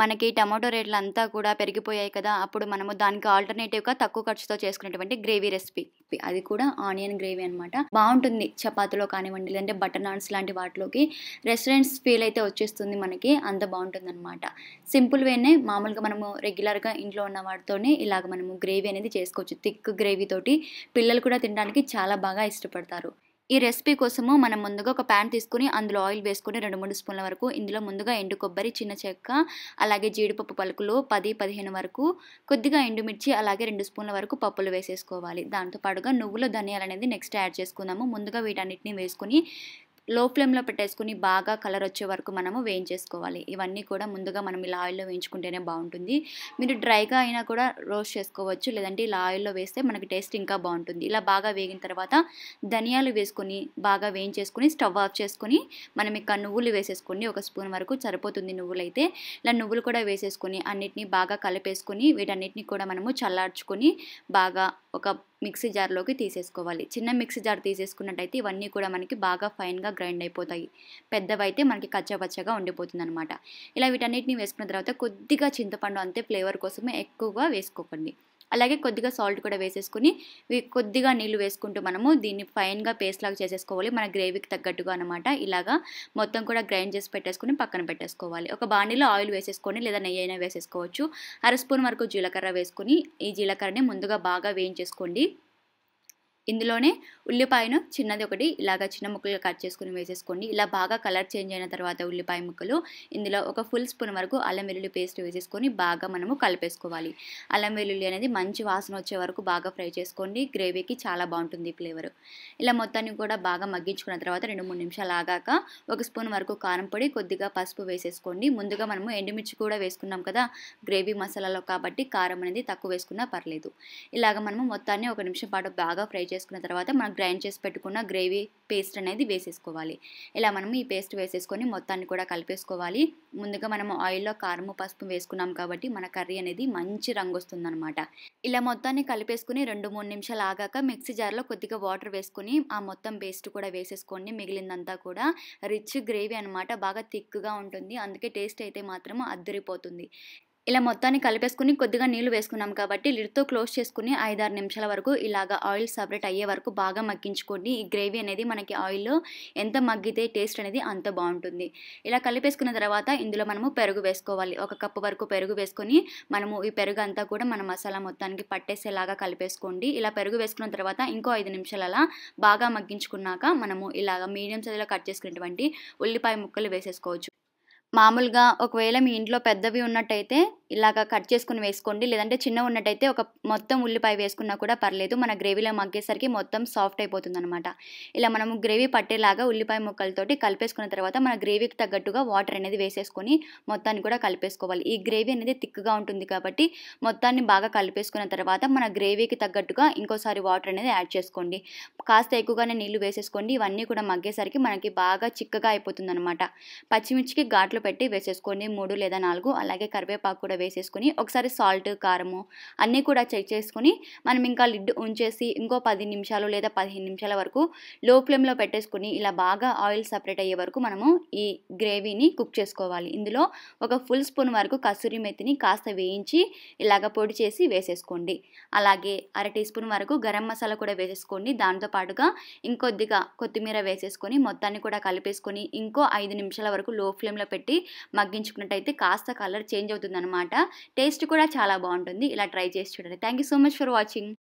మనకి టమాటో రేట్లు అంతా కూడా పెరిగిపోయాయి కదా అప్పుడు మనము దానికి ఆల్టర్నేటివ్గా తక్కువ ఖర్చుతో చేసుకునేటువంటి గ్రేవీ రెసిపీ అది కూడా ఆనియన్ గ్రేవీ అనమాట బాగుంటుంది చపాతీలో కానివ్వండి లేదంటే బటర్ నాన్స్ లాంటి వాటిలోకి రెస్టారెంట్స్ ఫీల్ అయితే వచ్చేస్తుంది మనకి అంత బాగుంటుంది అనమాట సింపుల్ వేనే మామూలుగా మనము రెగ్యులర్గా ఇంట్లో ఉన్న వాటితోనే ఇలాగ మనము గ్రేవీ అనేది చేసుకోవచ్చు థిక్ గ్రేవీ తోటి పిల్లలు కూడా తినడానికి చాలా బాగా ఇష్టపడతారు ఈ రెసిపీ కోసము మనం ముందుగా ఒక ప్యాన్ తీసుకుని అందులో ఆయిల్ వేసుకుని రెండు మూడు స్పూన్ల వరకు ఇందులో ముందుగా ఎండు కొబ్బరి చిన్న చెక్క అలాగే జీడిపప్పు పలుకులు పది పదిహేను వరకు కొద్దిగా ఎండుమిర్చి అలాగే రెండు స్పూన్ల వరకు పప్పులు వేసేసుకోవాలి దాంతోపాటుగా నువ్వుల ధనియాలు అనేది నెక్స్ట్ యాడ్ చేసుకుందాము ముందుగా వీటన్నిటిని వేసుకుని లో ఫ్లేమ్లో పెట్టేసుకుని బాగా కలర్ వచ్చే వరకు మనము వేయించేసుకోవాలి ఇవన్నీ కూడా ముందుగా మనం ఇలా ఆయిల్లో వేయించుకుంటేనే బాగుంటుంది మీరు డ్రైగా అయినా కూడా రోస్ట్ చేసుకోవచ్చు లేదంటే ఇలా ఆయిల్లో వేస్తే మనకి టేస్ట్ ఇంకా బాగుంటుంది ఇలా బాగా వేగిన తర్వాత ధనియాలు వేసుకొని బాగా వేయించేసుకుని స్టవ్ ఆఫ్ చేసుకుని మనం ఇక్కడ నువ్వులు వేసేసుకొని ఒక స్పూన్ వరకు సరిపోతుంది నువ్వులు అయితే ఇలా నువ్వులు కూడా వేసేసుకొని అన్నిటినీ బాగా కలిపేసుకొని వీటన్నిటిని కూడా మనము చల్లార్చుకొని బాగా ఒక మిక్సీ జార్లోకి తీసేసుకోవాలి చిన్న మిక్సీ జార్ తీసేసుకున్నట్టయితే ఇవన్నీ కూడా మనకి బాగా ఫైన్గా గ్రైండ్ అయిపోతాయి పెద్దవైతే మనకి కచ్చపచ్చగా ఉండిపోతుంది అనమాట ఇలా వీటన్నిటిని వేసుకున్న తర్వాత కొద్దిగా చింతపండు అంతే ఫ్లేవర్ కోసమే ఎక్కువగా వేసుకోకండి అలాగే కొద్దిగా సాల్ట్ కూడా వేసేసుకుని కొద్దిగా నీళ్లు వేసుకుంటూ మనము దీన్ని ఫైన్గా పేస్ట్ లాగా చేసేసుకోవాలి మన గ్రేవీకి తగ్గట్టుగా అనమాట ఇలాగా మొత్తం కూడా గ్రైండ్ చేసి పెట్టేసుకుని పక్కన పెట్టేసుకోవాలి ఒక బాణీలో ఆయిల్ వేసేసుకొని లేదా నెయ్యి అయినా వేసేసుకోవచ్చు అర స్పూన్ వరకు జీలకర్ర వేసుకుని ఈ జీలకర్రని ముందుగా బాగా వేయించేసుకోండి ఇందులోనే ఉల్లిపాయను చిన్నది ఒకటి ఇలాగ చిన్న ముక్కలుగా కట్ చేసుకుని వేసేసుకోండి ఇలా బాగా కలర్ చేంజ్ అయిన తర్వాత ఉల్లిపాయ ముక్కలు ఇందులో ఒక ఫుల్ స్పూన్ వరకు అల్లం వెల్లుల్లి పేస్ట్ వేసేసుకొని బాగా మనము కలిపేసుకోవాలి అల్లం వెల్లుల్లి అనేది మంచి వాసన వచ్చే వరకు బాగా ఫ్రై చేసుకోండి గ్రేవీకి చాలా బాగుంటుంది ఫ్లేవర్ ఇలా మొత్తాన్ని కూడా బాగా మగ్గించుకున్న తర్వాత రెండు మూడు నిమిషాలు ఆగాక ఒక స్పూన్ వరకు కారం పొడి కొద్దిగా పసుపు వేసేసుకోండి ముందుగా మనము ఎండుమిర్చి కూడా వేసుకున్నాం కదా గ్రేవీ మసాలాలో కాబట్టి కారం అనేది తక్కువ వేసుకున్నా పర్లేదు ఇలాగ మనము మొత్తాన్ని ఒక నిమిషం పాటు బాగా ఫ్రై చేసుకున్న తర్వాత మనం గ్రైండ్ చేసి పెట్టుకున్న గ్రేవీ పేస్ట్ అనేది వేసేసుకోవాలి ఇలా మనం ఈ పేస్ట్ వేసేసుకొని మొత్తాన్ని కూడా కలిపేసుకోవాలి ముందుగా మనం ఆయిల్లో కారము పసుపు వేసుకున్నాం కాబట్టి మన కర్రీ అనేది మంచి రంగు వస్తుందన్నమాట ఇలా మొత్తాన్ని కలిపేసుకుని రెండు మూడు నిమిషాలు ఆగాక మిక్సీ జార్లో కొద్దిగా వాటర్ వేసుకొని ఆ మొత్తం పేస్ట్ కూడా వేసేసుకోండి మిగిలిందంతా కూడా రిచ్ గ్రేవీ అనమాట బాగా థిక్గా ఉంటుంది అందుకే టేస్ట్ అయితే మాత్రం అద్దరిపోతుంది ఇలా మొత్తాన్ని కలిపేసుకుని కొద్దిగా నీళ్లు వేసుకున్నాం కాబట్టి లిడ్తో క్లోజ్ చేసుకుని ఐదారు నిమిషాల వరకు ఇలాగ ఆయిల్ సపరేట్ అయ్యే వరకు బాగా మగ్గించుకోండి ఈ గ్రేవీ అనేది మనకి ఆయిల్లో ఎంత మగ్గితే టేస్ట్ అనేది అంత బాగుంటుంది ఇలా కలిపేసుకున్న తర్వాత ఇందులో మనము పెరుగు వేసుకోవాలి ఒక కప్పు వరకు పెరుగు వేసుకొని మనము ఈ పెరుగు అంతా కూడా మన మసాలా మొత్తానికి పట్టేసేలాగా కలిపేసుకోండి ఇలా పెరుగు వేసుకున్న తర్వాత ఇంకో ఐదు నిమిషాలలా అలా బాగా మగ్గించుకున్నాక మనము ఇలాగ మీడియం సైజులో కట్ చేసుకున్నటువంటి ఉల్లిపాయ ముక్కలు వేసేసుకోవచ్చు మామూలుగా ఒకవేళ మీ ఇంట్లో పెద్దవి ఉన్నట్టయితే ఇలాగ కట్ చేసుకుని వేసుకోండి లేదంటే చిన్న ఉన్నట్టయితే ఒక మొత్తం ఉల్లిపాయ వేసుకున్నా కూడా పర్లేదు మన గ్రేవీలో మగ్గేసరికి మొత్తం సాఫ్ట్ అయిపోతుంది అనమాట ఇలా మనము గ్రేవీ పట్టేలాగా ఉల్లిపాయ ముక్కలతోటి కలిపేసుకున్న తర్వాత మన గ్రేవీకి తగ్గట్టుగా వాటర్ అనేది వేసేసుకొని మొత్తాన్ని కూడా కలిపేసుకోవాలి ఈ గ్రేవీ అనేది థిక్గా ఉంటుంది కాబట్టి మొత్తాన్ని బాగా కలిపేసుకున్న తర్వాత మన గ్రేవీకి తగ్గట్టుగా ఇంకోసారి వాటర్ అనేది యాడ్ చేసుకోండి కాస్త ఎక్కువగానే నీళ్లు వేసేసుకోండి ఇవన్నీ కూడా మగ్గేసరికి మనకి బాగా చిక్కగా అయిపోతుంది అనమాట పచ్చిమిర్చికి ఘాట్లు పెట్టి వేసేసుకోండి మూడు లేదా నాలుగు అలాగే కరివేపాకు కూడా వేసేసుకుని ఒకసారి సాల్ట్ కారము అన్నీ కూడా చెక్ చేసుకుని మనం ఇంకా లిడ్ ఉంచేసి ఇంకో పది నిమిషాలు లేదా పదిహేను నిమిషాల వరకు లో ఫ్లేమ్లో పెట్టేసుకుని ఇలా బాగా ఆయిల్ సపరేట్ అయ్యే వరకు మనము ఈ గ్రేవీని కుక్ చేసుకోవాలి ఇందులో ఒక ఫుల్ స్పూన్ వరకు కసూరి మెత్తిని కాస్త వేయించి ఇలాగ పొడి చేసి వేసేసుకోండి అలాగే అర టీ స్పూన్ వరకు గరం మసాలా కూడా వేసేసుకోండి దాంతోపాటుగా ఇంకొద్దిగా కొత్తిమీర వేసేసుకొని మొత్తాన్ని కూడా కలిపేసుకొని ఇంకో ఐదు నిమిషాల వరకు లో ఫ్లేమ్లో పెట్టి మగ్గించుకున్నట్టయితే కాస్త కలర్ చేంజ్ అవుతుందన్నమాట టేస్ట్ కూడా చాలా బాగుంటుంది ఇలా ట్రై చేసి చూడండి thank you so much for watching